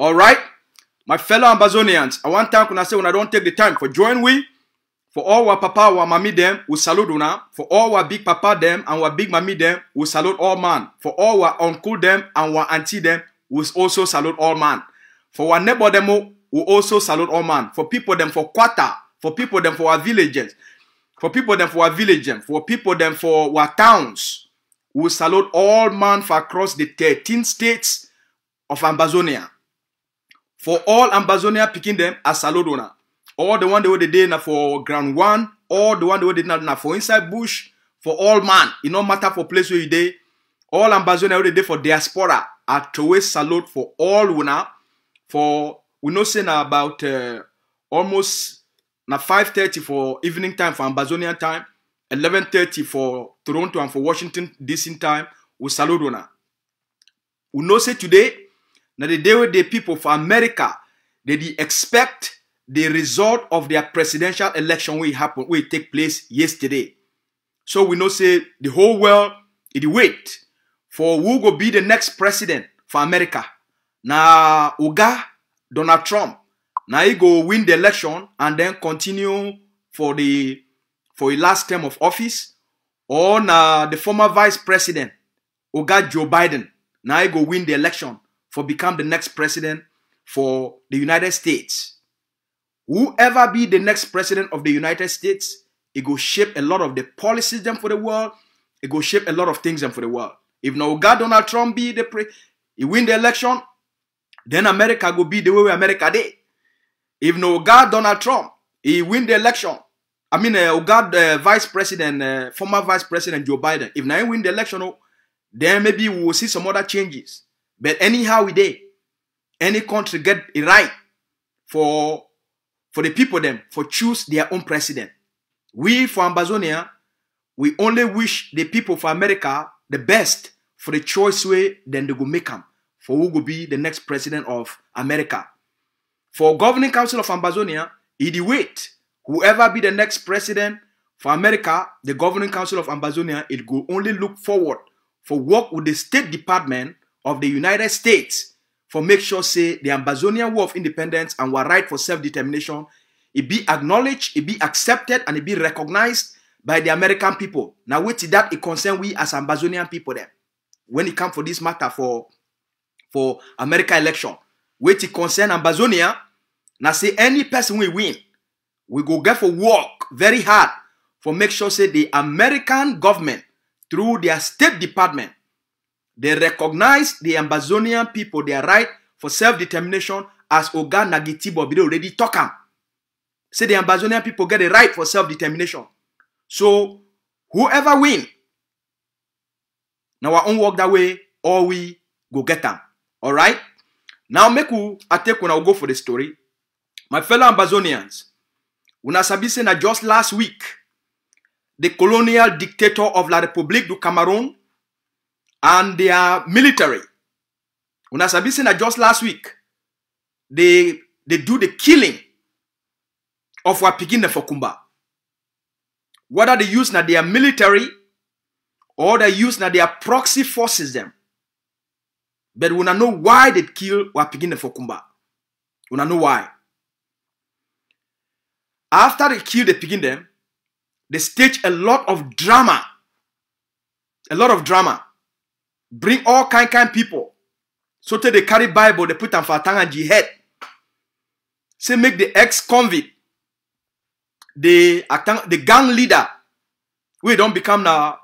All right? My fellow Ambazonians, I want thank una say I don't take the time for join we, for all our papa, our mommy them, we salute una. For all our big papa them and our big mommy them, we salute all man. For all our uncle them and our auntie them, we also salute all man. For our neighbor them, oh, we also salute all man. For people them for quarter, for people them for our villages, for people them for our villages, for people them for our towns. We salute all man for across the 13 states of Ambazonia. for all ambazonia pikin dem a do na all the one they were dey na for ground one all the one wey dey na for inside bush for all man It e no matter for place where you day. all ambazonia wey dey dey for diaspora atoway salute for all winner. for we know say na about uh, almost na 5:30 for evening time for ambazonian time 11:30 for toronto and for washington dc time we salute winner. we know say today Now, the day with the people for America, they, they expect the result of their presidential election will happen, will take place yesterday. So we know say the whole world it wait for who go be the next president for America. Na Oga Donald Trump. Na he go win the election and then continue for the for the last term of office. Or na the former vice president Oga Joe Biden. Na he go win the election for become the next president for the United States. Whoever be the next president of the United States, it go shape a lot of the policies them for the world. It go shape a lot of things them for the world. If no God Donald Trump be the pre, he win the election, then America go be the way America did. If no God Donald Trump, he win the election. I mean, uh, God uh, Vice President, uh, former Vice President Joe Biden. If now win the election, oh, then maybe we will see some other changes. But anyhow we did, any country get a right for for the people them for choose their own president. We for Ambazonia, we only wish the people for America the best for the choice way then they go make them for who will be the next president of America. For governing council of Ambazonia, it wait. Whoever be the next president for America, the governing council of Ambazonia, it go only look forward for work with the State Department of the United States for make sure say the Ambazonian War of Independence and our right for self-determination it be acknowledged, it be accepted, and it be recognized by the American people. Now, with that, it concern we as Ambazonian people there. When it come for this matter for for America election, which it concern Ambazonia, now say any person we win, we go get for work very hard for make sure say the American government through their State Department They recognize the Ambazonian people, their right for self-determination as Oga Nagitibo Obide already talk am. Say the Ambazonian people get the right for self-determination. So whoever win, now our own work that way, or we go get am. Alright? Now make we take I go for the story. My fellow Ambazonians, una sabi say na just last week, the colonial dictator of La République du Cameroon and their military. Una sabi say na just last week they they do the killing of our for Kumba. Whether they use na their military or they use na their proxy forces them. But we know why they kill our for Kumba. We know why. After they kill the pigine them, they stage a lot of drama. A lot of drama. bring all kind kind people so tey dey carry bible they put on for atan and jihad say make the ex convict the the gang leader we don't become now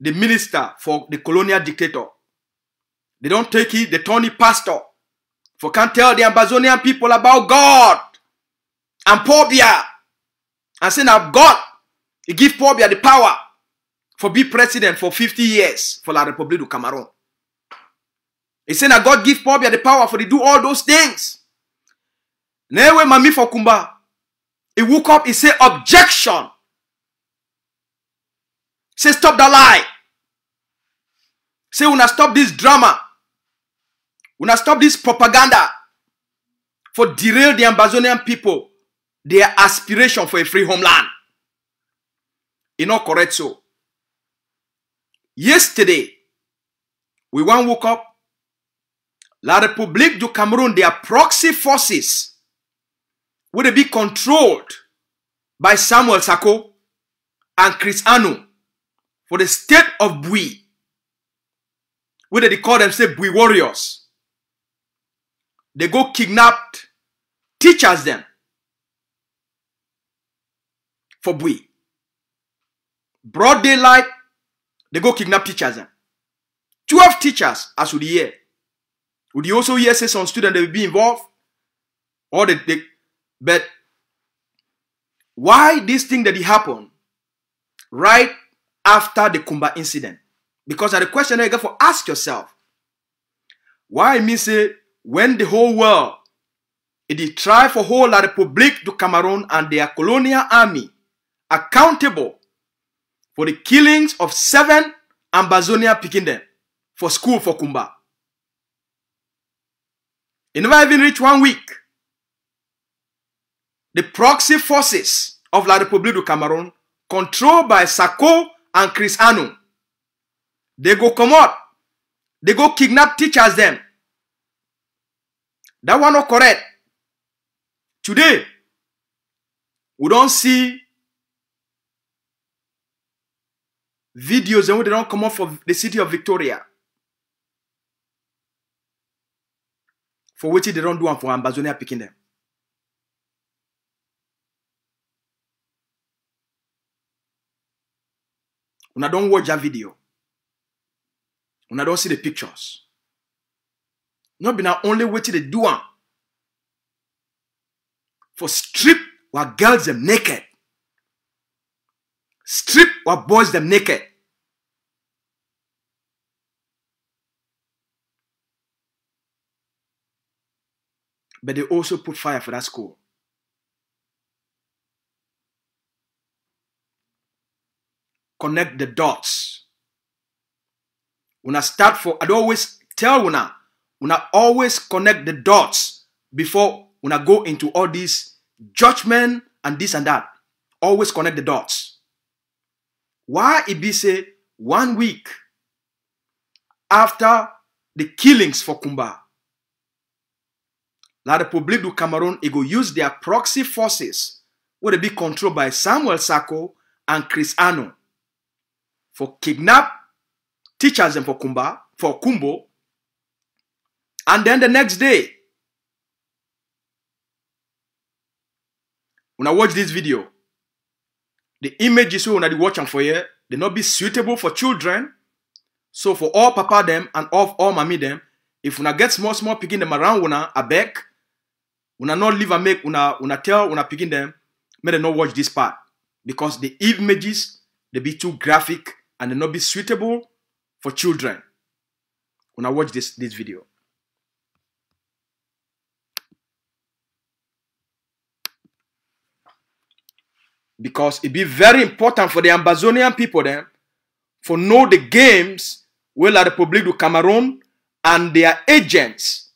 the minister for the colonial dictator they don't take it The Tony pastor for can't tell the ambazonian people about god and pobia and say now god He give pobia the power for be president for 50 years for La République du Cameroun, He said that God give Paul the power for to do all those things. Newe mami for Kumba. He woke up, he said, objection. Say, stop the lie. Say, una stop this drama. Una stop this propaganda for derail the Ambazonian people, their aspiration for a free homeland. It's not correct so. Yesterday, we one woke up. La République du Cameroun, their proxy forces, would be controlled by Samuel Sako and Chris Anu for the state of Bui. Whether they call themselves Bui warriors. They go kidnapped teachers them for Bui. Broad daylight, they go kidnap teachers. Eh? 12 teachers, as we hear. Would you also hear say some students they will be involved? Or the they but why this thing that it happened right after the Kumba incident? Because the question that you got for ask yourself, why me say when the whole world it is try for whole la Republic du Cameroon and their colonial army accountable for the killings of seven Ambazonia them for school for Kumba. It never even reached one week. The proxy forces of La Republique du Cameroon, controlled by Sako and Chris Anu, they go come out. They go kidnap teachers them. That one not correct. Today, we don't see videos and they don't come up for the city of Victoria. For which they don't do and for Ambazonia picking them. Una don't watch that video. Una don't see the pictures. Not be now only waiting they do one. For strip while girls them naked. strip or boys them naked. But they also put fire for that school. Connect the dots. When I start for, I always tell when I, when I always connect the dots before when I go into all these judgment and this and that. Always connect the dots. why e be say one week after the killings for Kumba, La République du Cameroon e go use their proxy forces wey dey be controlled by Samuel Sako and Chris Ano for kidnap teachers dem for Kumba for Kumbo and then the next day una watch this video The images we already watch them for here, they not be suitable for children. So for all papa them and all, all mommy them, if una get small small picking them around una, I beg, una not leave and make una una tell una picking them, may they not watch this part because the images they be too graphic and they not be suitable for children. Una watch this this video. because it be very important for the Ambazonian people then for know the games wey the Republic of Cameroon and their agents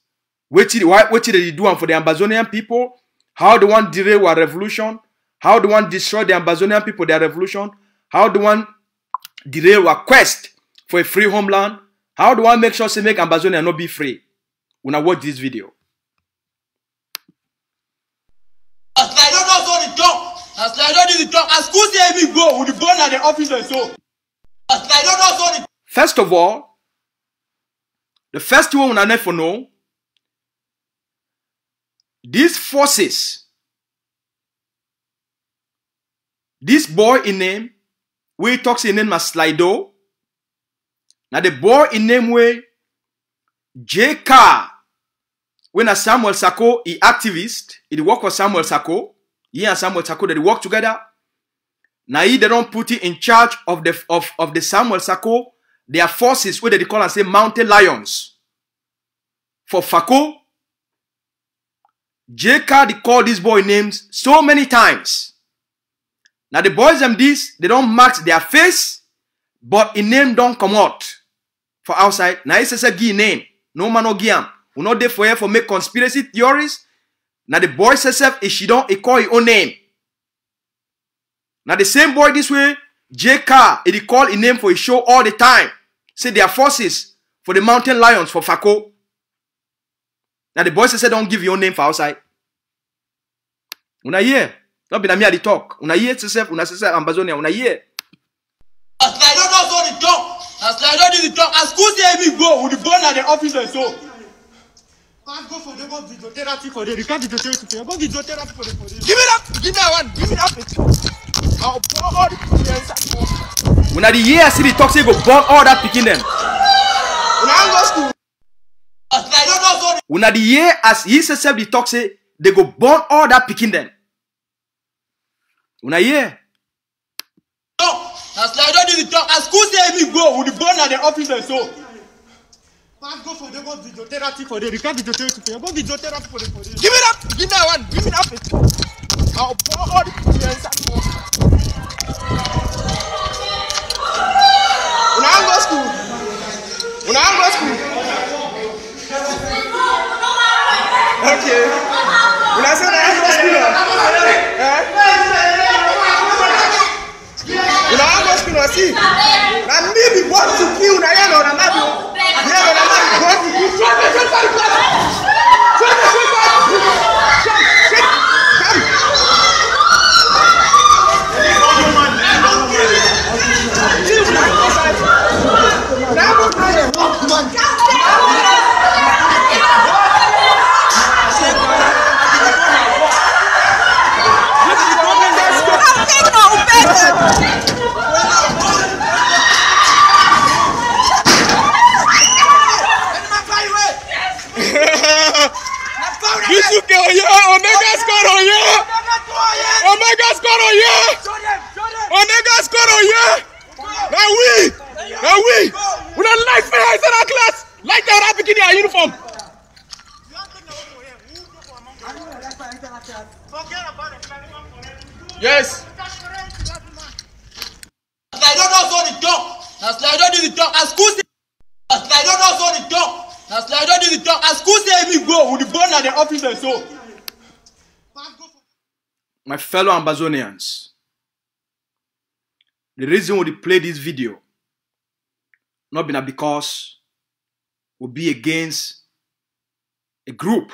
What did they do am for the Ambazonian people how they wan derail our revolution how they wan destroy the Ambazonian people their revolution how they wan derail our quest for a free homeland how they wan make sure to make Ambazonia not be free When I watch this video. as i don dey talk as school say me go we dey go na the office so as i don know so first of all the first one wey never know these forces this boy in name wey talks in name na slido na the boy in name wey j car wey na samuel sako he activist He work for samuel sako He and Samuel Sako, they work together. Now he they don't put it in charge of the of, of the Samuel Sako. Their forces, what they call and say mountain lions. For Fako, Jacob they call this boy names so many times. Now the boys them this, they don't match their face, but a name don't come out for outside. Now he says a give name. No man no give him. We not there for here for make conspiracy theories Now the boy says, if she don't, it call his own name. Now the same boy this way, J. Carr, it call his name for his show all the time. Say they are forces for the mountain lions for Fako. Now the boy said, don't give your name for outside. Una hear? Don't be na me at the talk. Una hear yourself, una say Ambazonia, una hear. As I don't know so the talk. As I don't do the talk. As school say me go, we the born at the office and so. Give it up. Give me one. Give me that one. I'll burn all the pikin inside. I the year I see the toxic go burn all that picking them. When I go school. Una the year as he says, the toxic they go burn all that picking them. Una year. No, as I don't do the talk. As school say me go, we the burn at the office and so. Let's go for the go videotherapy for the record videotherapy for the go videotherapy for the for the. Give me that, give me that one, give me that face. I'll pour all the tears and pour. Una go school. Una go school. Okay. Una say una go school. Eh? Una go school, see? Na me be want to kill na yellow na na be one. Bisuke Oye, Omega score Oye! Omega score Oye! Omega score Oye! Na we! Na we! We don't like fair in our class! Like the other in our uniform! Yes! As I don't know so the talk! As I don't do the talk! As school say! As I don't know so the talk! na so i don do talk as school say me go we dey born na the office so. my fellow ambazonians the reason we dey play this video no be na because we be against a group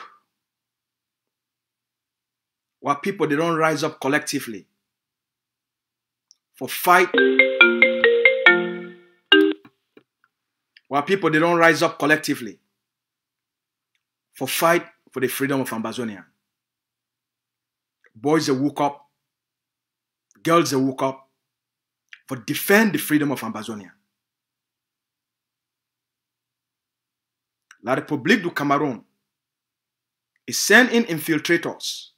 where people they don't rise up collectively for fight where people they don't rise up collectively for fight for the freedom of Ambazonia. Boys that woke up, girls that woke up, for defend the freedom of Ambazonia. La République du Cameroun is sending infiltrators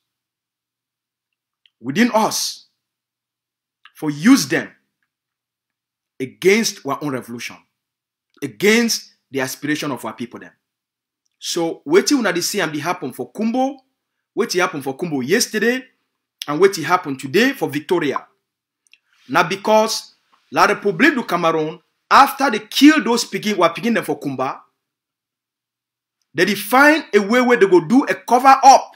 within us for use them against our own revolution, against the aspiration of our people then. so wetin una dey see am dey happen for kumbo wetin happen for kumbo yesterday and wetin happen today for victoria na because la republique du cameroon after they kill those pikin wa pikin dem for kumba they dey find a way wey they go do a cover up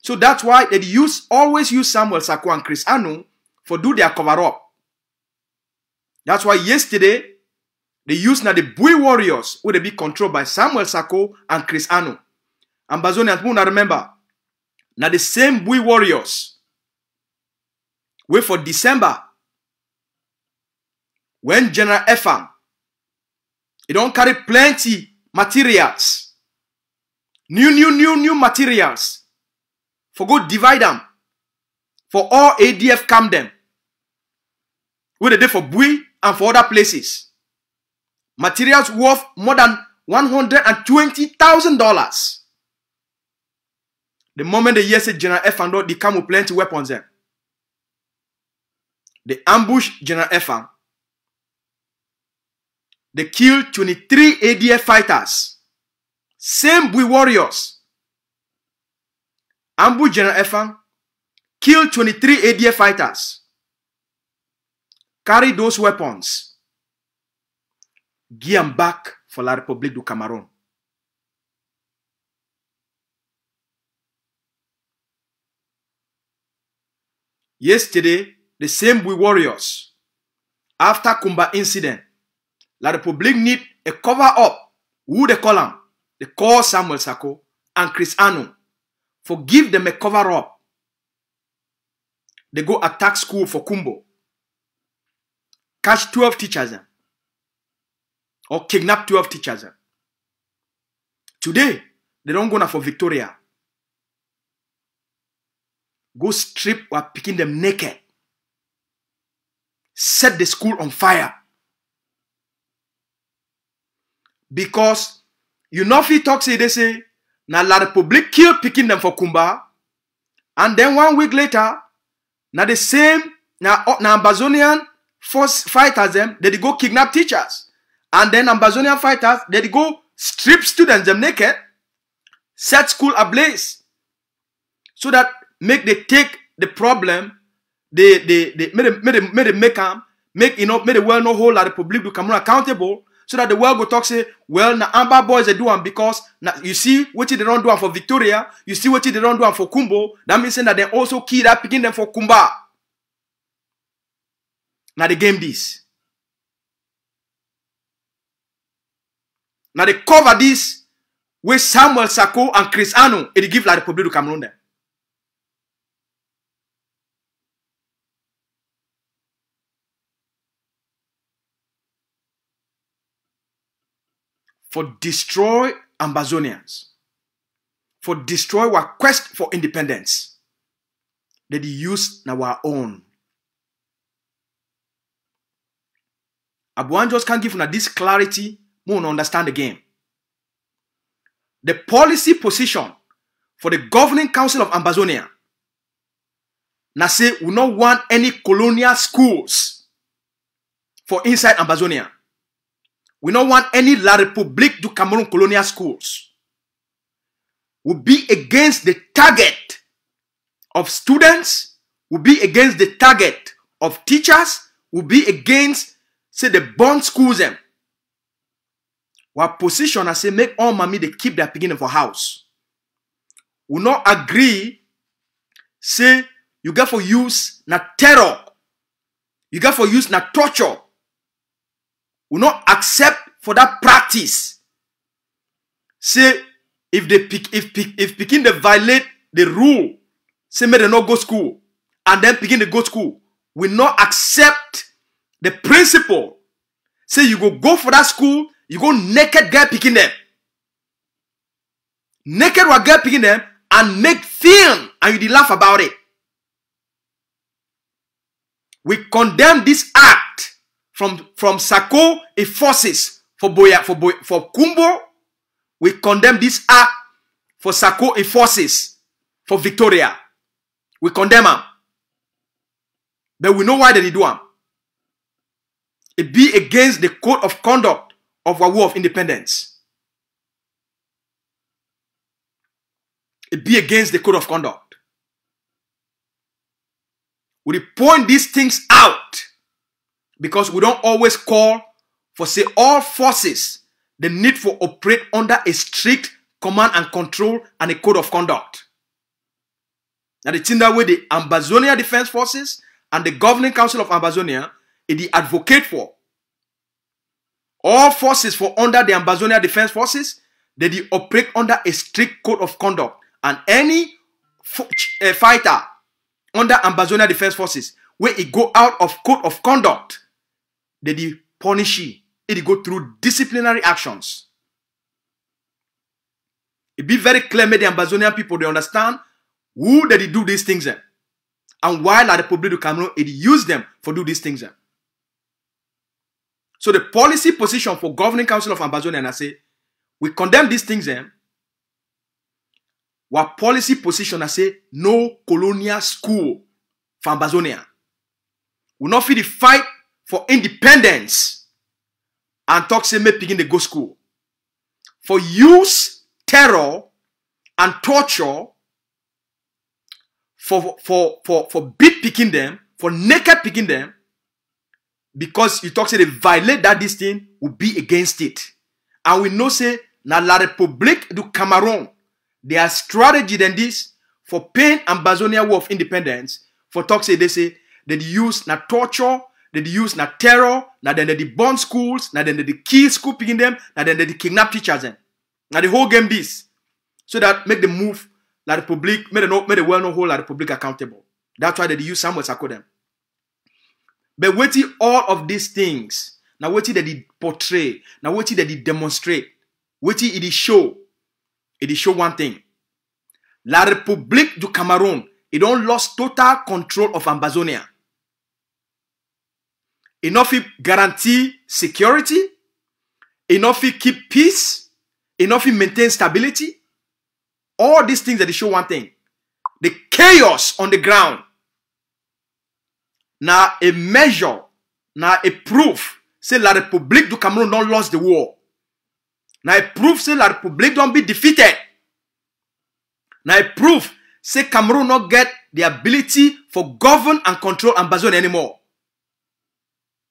so that's why they use always use samuel sako and chris anu for do their cover up that's why yesterday The youths na the Bui Warriors wey dey be controlled by Samuel Sako and Chris Anu. And Bazonians, make una remember, na the same Bui Warriors wey for December when General Efam e don carry plenty materials, new new new new materials for go divide am for all ADF camp dem wey dey dey for Bui and for other places materials worth more than one hundred and twenty thousand dollars. The moment they hear say General Efando, they come with plenty weapons there. Eh? They ambush General Efan. They killed 23 ADF fighters. Same Bui warriors. Ambush General Efan. Killed 23 ADF fighters. Carry those weapons. Guillaume Bac for la République du Cameroun. Yesterday, the same we warriors. After Kumba incident, La République need a cover-up. Who they call them? They call Samuel Sako and Chris Anu. Forgive them a cover-up. They go attack school for Kumbo. Catch 12 teachers. Them or kidnap 12 teachers. Today, they don't go now for Victoria. Go strip or picking them naked. Set the school on fire. Because you know if he talks, they say, now La Republic killed picking them for Kumba. And then one week later, now the same, now, now Amazonian force fighters them, they go kidnap teachers. And then Ambazonian fighters, they go strip students them naked, set school ablaze, so that make they take the problem, they they they make them make them make them make them make you know make the world no hold like the public become more accountable, so that the world go talk say, well na Amber boys they do them because na, you see what they don't do them for Victoria, you see what they don't do them for Kumbo, that means that they also kill that picking them for Kumba. Now the game this. na they cover this with samuel sako and chris anu e eh, dey give the republique of cameroon dem. for destroy Ambazonians, for destroy our quest for independence that they use our own. Abuan just can't give now this clarity don't understand the game. The policy position for the governing council of Ambazonia. Now say we not want any colonial schools for inside Ambazonia. We do not want any La République du Cameroun colonial schools. we Will be against the target of students, we will be against the target of teachers, we will be against, say, the bond schools them. were position and say, make all mommy they keep their beginning for house. We not agree, say you get for use na terror, you get for use na torture. We not accept for that practice. Say if they pick if pick if picking they violate the rule, say make they not go school, and then begin to go school. We not accept the principle. Say you go go for that school, You go naked girl picking them. Naked or girl picking them and make film and you laugh about it. We condemn this act from, from Sako it forces for Boya for Boy, for Kumbo. We condemn this act for Sako it forces for Victoria. We condemn them. But we know why they do them. It be against the code of conduct of our war of independence. It be against the code of conduct. We point these things out because we don't always call for, say, all forces the need for operate under a strict command and control and a code of conduct. Now, the thing that way the Ambazonia Defense Forces and the Governing Council of Ambazonia, it advocate for all forces for under the Amazonia Defense Forces, they operate under a strict code of conduct. And any uh, fighter under Amazonia Defense Forces, where it go out of code of conduct, they punish it. It go through disciplinary actions. It be very clear, make the Amazonian people, they understand who they do these things. Eh? And why the Republique du Cameroon, it use them for do these things. Eh? So the policy position for Governing Council of Ambazonia and I say, we condemn these things then. Eh? Our policy position I say, no colonial school for Ambazonia. We not feel the fight for independence and talk say make begin the go school. For use, terror, and torture for for for for beat picking them, for naked picking them, because he talks say they violate that this thing will be against it. And we know say now La République du Cameroon, their strategy than this for pain and Bazonia war of independence, for talks, say they say they use na torture, they use na terror, na then they burn schools, na then they kill school picking them, na then they kidnap teachers them. Now the whole game this. So that make the move La République, make the, make the well-known whole La République accountable. That's why they use Samuel Sako them. But waiting all of these things, now waiting that he portray, now waiting that he demonstrate, waiting it is show, it is show one thing. La République du Cameroun, it don't lost total control of Ambazonia. Enough it guarantee security, enough it keep peace, enough it maintain stability. All these things that they show one thing. The chaos on the ground na a measure na a proof say la republique du cameroon don lost the war na a proof say la republique don be defeated na a proof say cameroon no get the ability for govern and control ambazonia anymore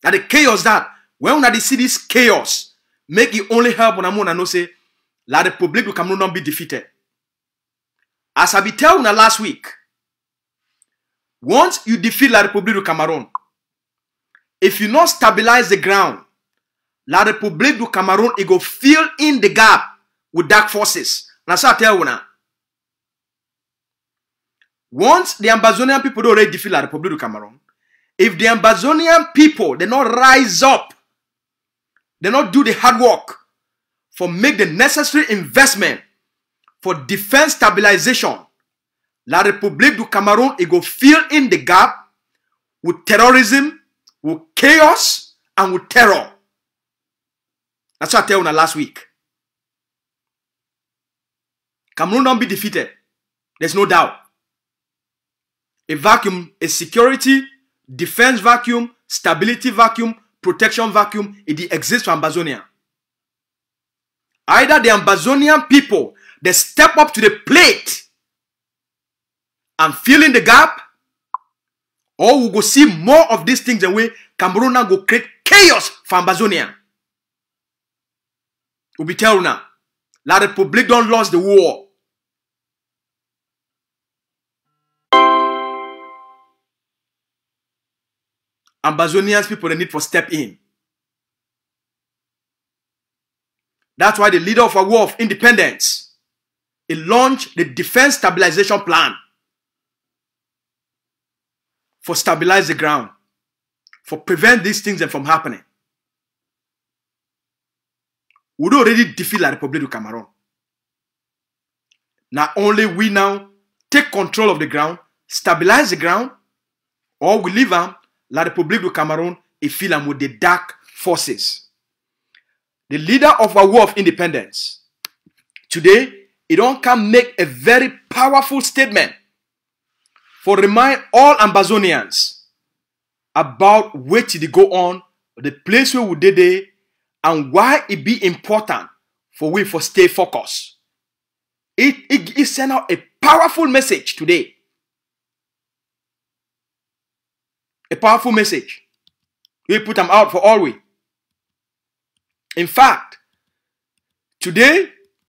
na the chaos that when una dey see this chaos make e only help una make una know say la republique du cameroon don be defeated as i be tell una last week Once you defeat La République du Cameroon, if you not stabilize the ground, La République du Cameroon, it go fill in the gap with dark forces. Now, so I tell you now. Once the Amazonian people don't already defeat La République du Cameroon, if the Amazonian people, they not rise up, they not do the hard work for make the necessary investment for defense stabilization, La République du Cameroun is going to fill in the gap with terrorism, with chaos, and with terror. That's what I tell you last week. Cameroon don't be defeated. There's no doubt. A vacuum, a security, defense vacuum, stability vacuum, protection vacuum, it exists for Ambazonia. Either the Ambazonian people, they step up to the plate and filling the gap, or we go see more of these things the way Cameroon now go create chaos for Ambazonia. We be telling now, La Republic don't lose the war. Ambazonians people they need for step in. That's why the leader of a war of independence, he launched the defense stabilization plan for stabilize the ground, for prevent these things from happening. Would already defeat La Republic of Cameroon. Not only we now take control of the ground, stabilize the ground, or we leave them, um, La Republic of Cameroon, a film with the dark forces. The leader of our war of independence, today, it don't come make a very powerful statement for remind all Ambazonians about where did go on, the place where we did it, and why it be important for we for stay focused. It, it, it sent out a powerful message today. A powerful message. We put them out for all we. In fact, today